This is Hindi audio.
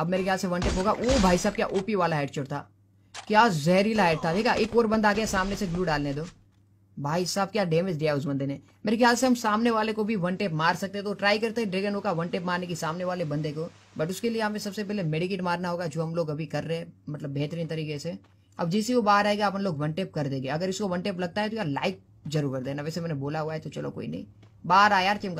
अब मेरे ख्याल से वन टेप होगा वो भाई साहब क्या ओपी वाला हेड था क्या जहरीला हेड था देखा एक और बंदा आ गया सामने से ग्लू डालने दो भाई साहब क्या डैमेज दिया उस बंदे ने मेरे ख्याल से हम सामने वाले को भी वन टेप मार सकते तो ट्राई करते हैं ड्रैगन का वन टेप मारने की सामने वाले बंदे को बट उसके लिए हमें सबसे पहले मेडिकेट मारना होगा जो हम लोग अभी कर रहे हैं मतलब बेहतरीन तरीके से अब जिस वो बाहर आएगा अपन लोग वन टेप कर देंगे अगर इसको वन टेप लगता है तो यार लाइक जरूर कर देना वैसे मैंने बोला हुआ है तो चलो कोई नहीं बाहर आया यार